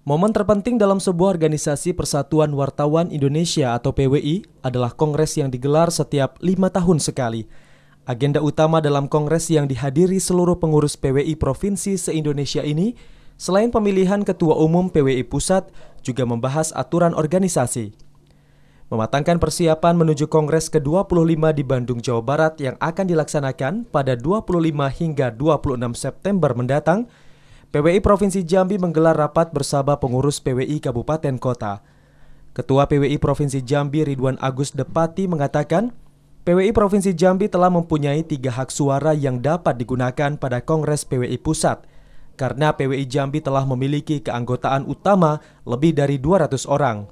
Momen terpenting dalam sebuah organisasi Persatuan Wartawan Indonesia atau PWI adalah kongres yang digelar setiap lima tahun sekali. Agenda utama dalam kongres yang dihadiri seluruh pengurus PWI provinsi se-Indonesia ini, selain pemilihan ketua umum PWI pusat, juga membahas aturan organisasi. Mematangkan persiapan menuju kongres ke-25 di Bandung, Jawa Barat yang akan dilaksanakan pada 25 hingga 26 September mendatang, PWI Provinsi Jambi menggelar rapat bersama pengurus PWI Kabupaten Kota. Ketua PWI Provinsi Jambi Ridwan Agus Depati mengatakan, PWI Provinsi Jambi telah mempunyai tiga hak suara yang dapat digunakan pada Kongres PWI Pusat, karena PWI Jambi telah memiliki keanggotaan utama lebih dari 200 orang.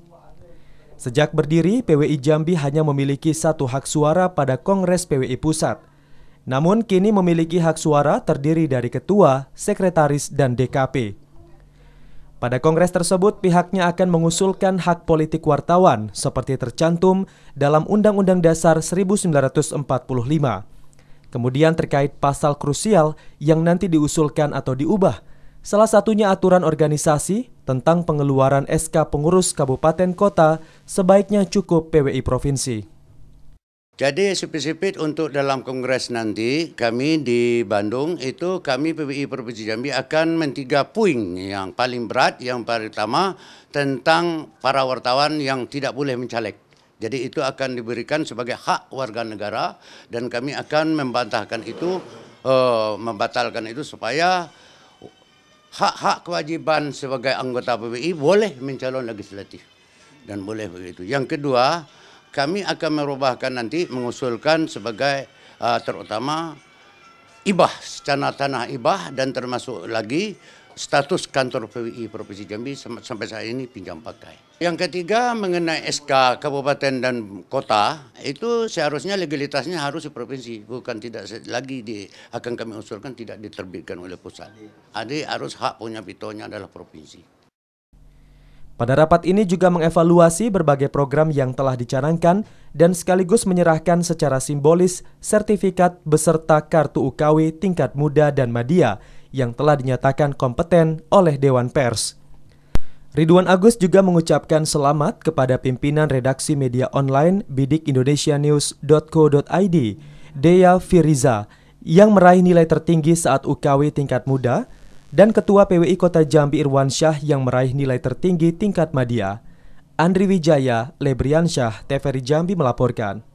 Sejak berdiri, PWI Jambi hanya memiliki satu hak suara pada Kongres PWI Pusat – namun kini memiliki hak suara terdiri dari ketua, sekretaris, dan DKP. Pada kongres tersebut, pihaknya akan mengusulkan hak politik wartawan seperti tercantum dalam Undang-Undang Dasar 1945. Kemudian terkait pasal krusial yang nanti diusulkan atau diubah, salah satunya aturan organisasi tentang pengeluaran SK pengurus kabupaten kota sebaiknya cukup PWI provinsi. Jadi sipit-sipit untuk dalam kongres nanti kami di Bandung itu kami PBI Provinsi Jambi akan mentiga puing yang paling berat yang pertama tentang para wartawan yang tidak boleh mencaleg. Jadi itu akan diberikan sebagai hak warga negara dan kami akan membantahkan itu uh, membatalkan itu supaya hak-hak kewajiban sebagai anggota PBI boleh mencalon legislatif dan boleh begitu. Yang kedua kami akan merubahkan nanti mengusulkan sebagai uh, terutama ibah secara tanah ibah dan termasuk lagi status kantor PWI Provinsi Jambi sampai saat ini pinjam pakai. Yang ketiga mengenai SK kabupaten dan kota itu seharusnya legalitasnya harus di provinsi bukan tidak lagi di akan kami usulkan tidak diterbitkan oleh pusat. Jadi harus hak punya pitonya adalah provinsi. Pada rapat ini juga mengevaluasi berbagai program yang telah dicanangkan dan sekaligus menyerahkan secara simbolis sertifikat beserta kartu UKW tingkat muda dan media yang telah dinyatakan kompeten oleh Dewan Pers. Ridwan Agus juga mengucapkan selamat kepada pimpinan redaksi media online bidikindonesianews.co.id, Dea Firiza, yang meraih nilai tertinggi saat UKW tingkat muda dan Ketua PWI Kota Jambi Irwan Syah yang meraih nilai tertinggi tingkat media. Andri Wijaya, Lebrian Syah, TVRI Jambi melaporkan.